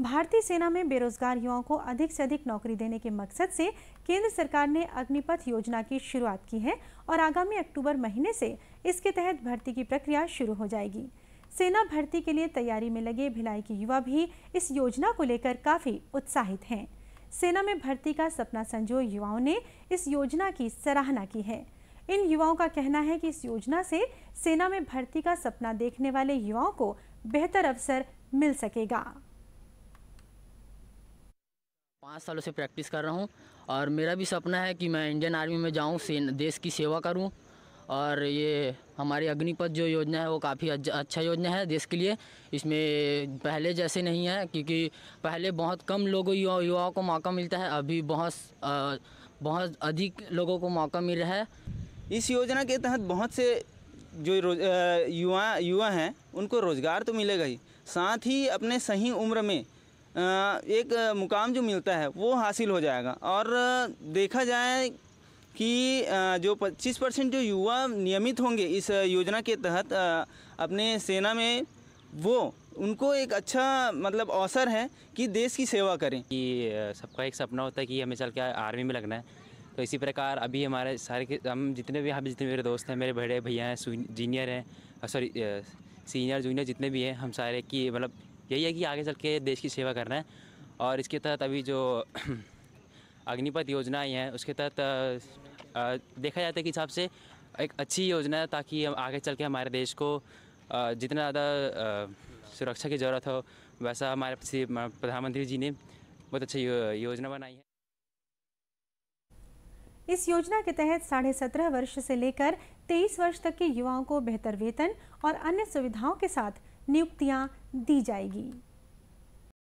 भारतीय सेना में बेरोजगार युवाओं को अधिक से अधिक नौकरी देने के मकसद से केंद्र सरकार ने अग्निपथ योजना की शुरुआत की है और आगामी अक्टूबर महीने से इसके तहत भर्ती की प्रक्रिया शुरू हो जाएगी सेना भर्ती के लिए तैयारी में लगे भिलाई के युवा भी इस योजना को लेकर काफ़ी उत्साहित हैं सेना में भर्ती का सपना संजो युवाओं ने इस योजना की सराहना की है इन युवाओं का कहना है कि इस योजना से सेना में भर्ती का सपना देखने वाले युवाओं को बेहतर अवसर मिल सकेगा पाँच सालों से प्रैक्टिस कर रहा हूँ और मेरा भी सपना है कि मैं इंडियन आर्मी में जाऊँ देश की सेवा करूँ और ये हमारी अग्निपथ जो योजना है वो काफ़ी अच्छा योजना है देश के लिए इसमें पहले जैसे नहीं है क्योंकि पहले बहुत कम लोगों युवा युवाओं को मौका मिलता है अभी बहुत बहुत अधिक लोगों को मौका मिल रहा है इस योजना के तहत बहुत से जो युवा युवा हैं उनको रोज़गार तो मिलेगा ही साथ ही अपने सही उम्र में एक मुकाम जो मिलता है वो हासिल हो जाएगा और देखा जाए कि जो 25 परसेंट जो युवा नियमित होंगे इस योजना के तहत अपने सेना में वो उनको एक अच्छा मतलब अवसर है कि देश की सेवा करें कि सबका एक सपना होता है कि हमें चल के आर्मी में लगना है तो इसी प्रकार अभी हमारे सारे के हम जितने भी यहाँ जितने मेरे दोस्त हैं मेरे बड़े भैया हैं जीनियर हैं सॉरी सीनियर जूनियर जितने भी हैं हम सारे की मतलब यही है कि आगे चल के देश की सेवा करना है और इसके तहत अभी जो अग्निपथ योजना आई है उसके तहत देखा जाता है कि हिसाब से एक अच्छी योजना है ताकि हम आगे चल के हमारे देश को जितना ज़्यादा सुरक्षा की ज़रूरत हो वैसा हमारे प्रधानमंत्री जी ने बहुत अच्छी योजना बनाई है इस योजना के तहत साढ़े सत्रह वर्ष से लेकर तेईस वर्ष तक के युवाओं को बेहतर वेतन और अन्य सुविधाओं के साथ नियुक्तियाँ दी जाएगी